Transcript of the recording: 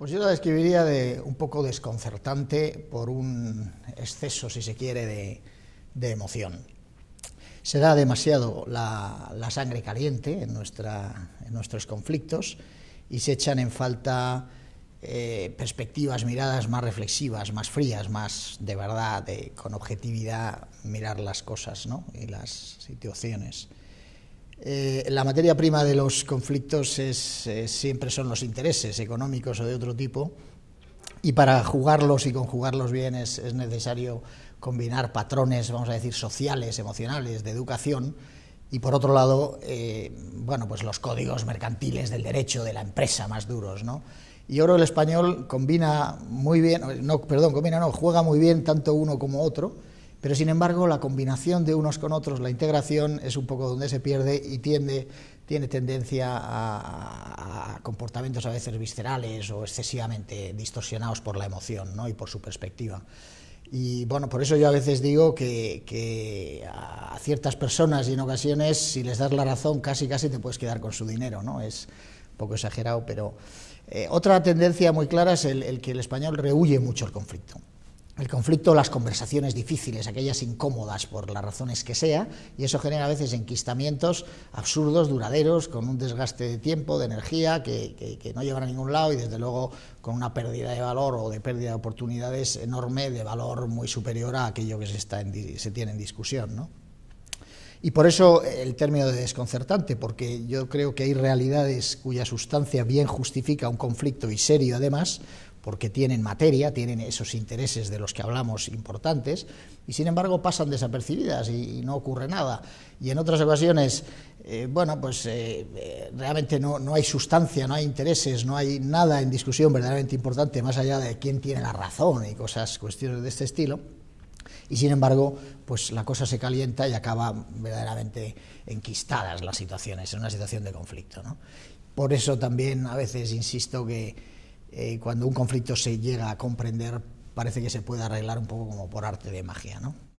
Pues yo la describiría de un poco desconcertante por un exceso, si se quiere, de, de emoción. Se da demasiado la, sangre caliente en, nuestra, nuestros conflictos y se echan en falta eh, perspectivas, miradas más reflexivas, más frías, más de verdad, con objetividad mirar las cosas y las situaciones. Eh, la materia prima de los conflictos eh, siempre son los intereses económicos o de otro tipo, y para jugarlos y conjugarlos bien es, necesario combinar patrones, vamos a decir, sociales, emocionales, de educación, y por otro lado, eh, bueno, pues los códigos mercantiles del derecho de la empresa más duros, ¿no? Y Oro el español combina muy bien, no, perdón, combina no, juega muy bien tanto uno como otro, pero sin embargo, la combinación de unos con otros, la integración, es un poco donde se pierde y tiene tendencia a, comportamientos a veces viscerales o excesivamente distorsionados por la emoción y por su perspectiva. Y bueno, por eso yo a veces digo que, a ciertas personas y en ocasiones, si les das la razón, casi casi te puedes quedar con su dinero, ¿no? Es un poco exagerado, pero eh, otra tendencia muy clara es el, el que el español rehuye mucho el conflicto el conflicto, las conversaciones difíciles, aquellas incómodas por las razones que sea, y eso genera a veces enquistamientos absurdos, duraderos, con un desgaste de tiempo, de energía, que, no lleva a ningún lado y desde luego con una pérdida de valor o de pérdida de oportunidades enorme, de valor muy superior a aquello que se, está se tiene en discusión. Y por eso eh, el término de desconcertante, porque yo creo que hay realidades cuya sustancia bien justifica un conflicto y serio además, porque tienen materia, tienen esos intereses de los que hablamos importantes, y sin embargo pasan desapercibidas y, no ocurre nada. Y en otras ocasiones, eh, bueno, pues eh, eh, realmente no, no, hay sustancia, no hay intereses, no hay nada en discusión verdaderamente importante, más allá de quién tiene la razón y cosas, cuestiones de este estilo. Y sin embargo, pues la cosa se calienta y acaba verdaderamente enquistadas las situaciones, en una situación de conflicto. ¿no? Por eso también a veces insisto que eh, cuando un conflicto se llega a comprender, parece que se puede arreglar un poco como por arte de magia, ¿no?